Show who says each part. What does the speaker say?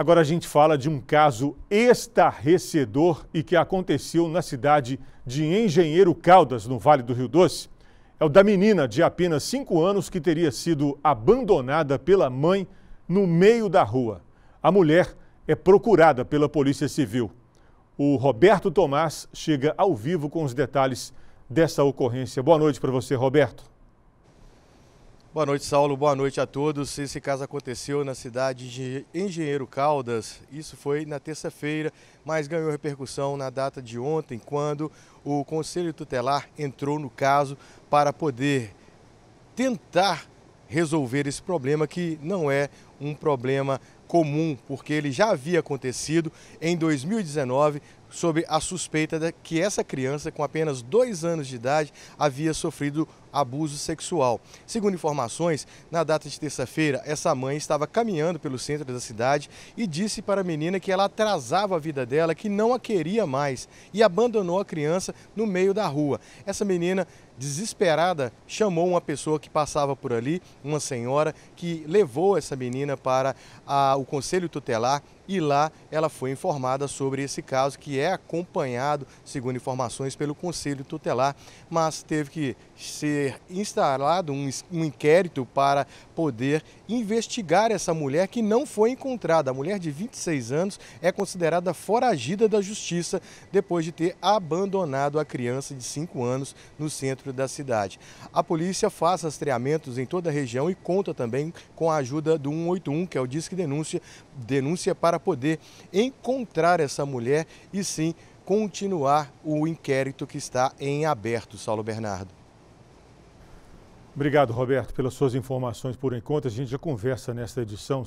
Speaker 1: Agora a gente fala de um caso estarrecedor e que aconteceu na cidade de Engenheiro Caldas, no Vale do Rio Doce. É o da menina de apenas 5 anos que teria sido abandonada pela mãe no meio da rua. A mulher é procurada pela Polícia Civil. O Roberto Tomás chega ao vivo com os detalhes dessa ocorrência. Boa noite para você, Roberto.
Speaker 2: Boa noite, Saulo. Boa noite a todos. Esse caso aconteceu na cidade de Engenheiro Caldas. Isso foi na terça-feira, mas ganhou repercussão na data de ontem, quando o Conselho Tutelar entrou no caso para poder tentar resolver esse problema que não é um problema comum, porque ele já havia acontecido em 2019 sobre a suspeita de que essa criança, com apenas dois anos de idade, havia sofrido abuso sexual. Segundo informações, na data de terça-feira, essa mãe estava caminhando pelo centro da cidade e disse para a menina que ela atrasava a vida dela, que não a queria mais e abandonou a criança no meio da rua. Essa menina, desesperada, chamou uma pessoa que passava por ali, uma senhora, que levou essa menina para a o Conselho Tutelar e lá ela foi informada sobre esse caso que é acompanhado, segundo informações, pelo Conselho Tutelar, mas teve que ser instalado um, um inquérito para poder investigar essa mulher que não foi encontrada. A mulher de 26 anos é considerada foragida da justiça depois de ter abandonado a criança de 5 anos no centro da cidade. A polícia faz rastreamentos em toda a região e conta também com a ajuda do 181, que é o Disque Denúncia, denúncia para para poder encontrar essa mulher e sim continuar o inquérito que está em aberto, Saulo Bernardo. Obrigado, Roberto,
Speaker 1: pelas suas informações por enquanto. A gente já conversa
Speaker 2: nesta edição